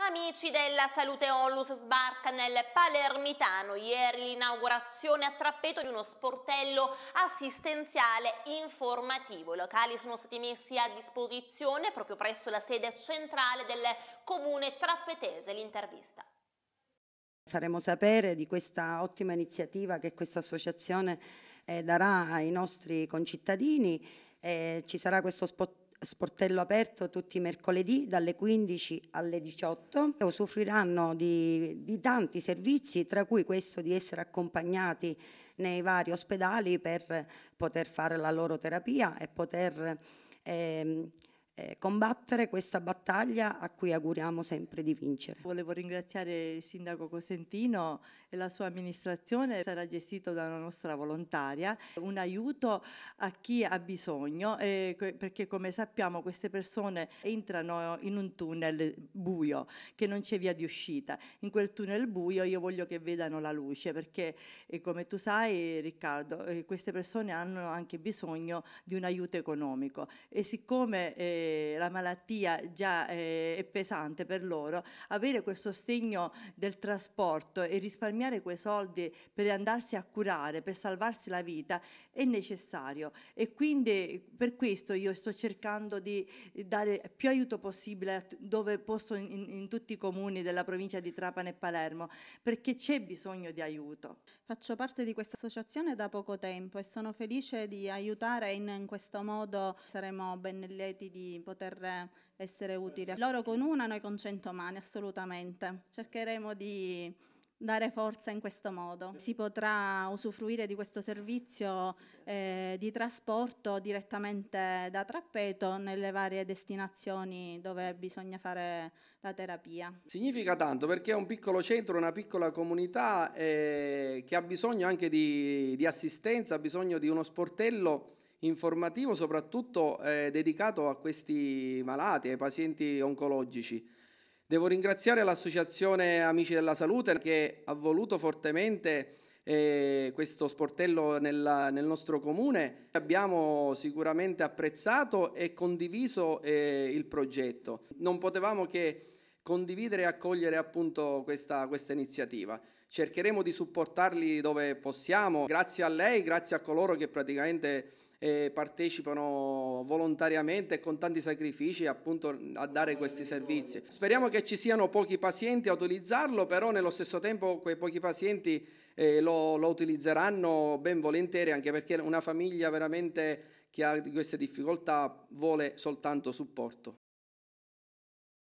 Amici della Salute Onlus sbarca nel Palermitano ieri l'inaugurazione a Trappeto di uno sportello assistenziale informativo. I locali sono stati messi a disposizione proprio presso la sede centrale del comune trappetese. L'intervista. Faremo sapere di questa ottima iniziativa che questa associazione eh, darà ai nostri concittadini. Eh, ci sarà questo sportello sportello aperto tutti i mercoledì dalle 15 alle 18 e usufruiranno di, di tanti servizi, tra cui questo di essere accompagnati nei vari ospedali per poter fare la loro terapia e poter... Ehm, eh, combattere questa battaglia a cui auguriamo sempre di vincere. Volevo ringraziare il sindaco Cosentino e la sua amministrazione, sarà gestito da una nostra volontaria, un aiuto a chi ha bisogno eh, perché come sappiamo queste persone entrano in un tunnel buio che non c'è via di uscita. In quel tunnel buio io voglio che vedano la luce perché eh, come tu sai Riccardo eh, queste persone hanno anche bisogno di un aiuto economico e siccome eh, eh, la malattia già eh, è pesante per loro, avere questo sostegno del trasporto e risparmiare quei soldi per andarsi a curare, per salvarsi la vita, è necessario. E quindi per questo io sto cercando di dare più aiuto possibile dove posso in, in tutti i comuni della provincia di Trapani e Palermo, perché c'è bisogno di aiuto. Faccio parte di questa associazione da poco tempo e sono felice di aiutare in questo modo, saremo ben lieti di poter essere utile. Loro con una, noi con cento mani, assolutamente. Cercheremo di dare forza in questo modo. Si potrà usufruire di questo servizio eh, di trasporto direttamente da Trappeto nelle varie destinazioni dove bisogna fare la terapia. Significa tanto perché è un piccolo centro, una piccola comunità eh, che ha bisogno anche di, di assistenza, ha bisogno di uno sportello informativo soprattutto eh, dedicato a questi malati, ai pazienti oncologici. Devo ringraziare l'Associazione Amici della Salute che ha voluto fortemente eh, questo sportello nel, nel, nostro comune. Abbiamo sicuramente apprezzato e condiviso eh, il progetto. Non potevamo che condividere e accogliere appunto questa, questa iniziativa. Cercheremo di supportarli dove possiamo, grazie a lei, grazie a coloro che praticamente eh, partecipano volontariamente e con tanti sacrifici appunto a dare questi servizi. Speriamo che ci siano pochi pazienti a utilizzarlo, però nello stesso tempo quei pochi pazienti eh, lo, lo utilizzeranno ben volentieri, anche perché una famiglia veramente che ha queste difficoltà vuole soltanto supporto.